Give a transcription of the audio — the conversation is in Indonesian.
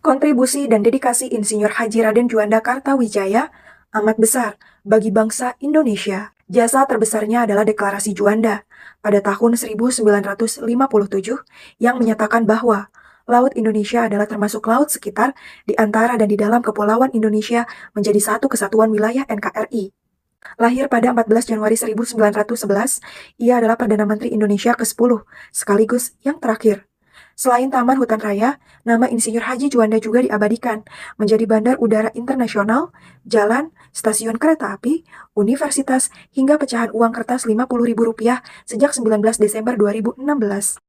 Kontribusi dan dedikasi Insinyur Haji Raden Juanda Kartawijaya amat besar bagi bangsa Indonesia. Jasa terbesarnya adalah Deklarasi Juanda pada tahun 1957 yang menyatakan bahwa Laut Indonesia adalah termasuk laut sekitar di antara dan di dalam kepulauan Indonesia menjadi satu kesatuan wilayah NKRI. Lahir pada 14 Januari 1911, ia adalah Perdana Menteri Indonesia ke-10, sekaligus yang terakhir. Selain Taman Hutan Raya, nama Insinyur Haji Juanda juga diabadikan menjadi bandar udara internasional, jalan, stasiun kereta api, universitas, hingga pecahan uang kertas Rp50.000 sejak 19 Desember 2016.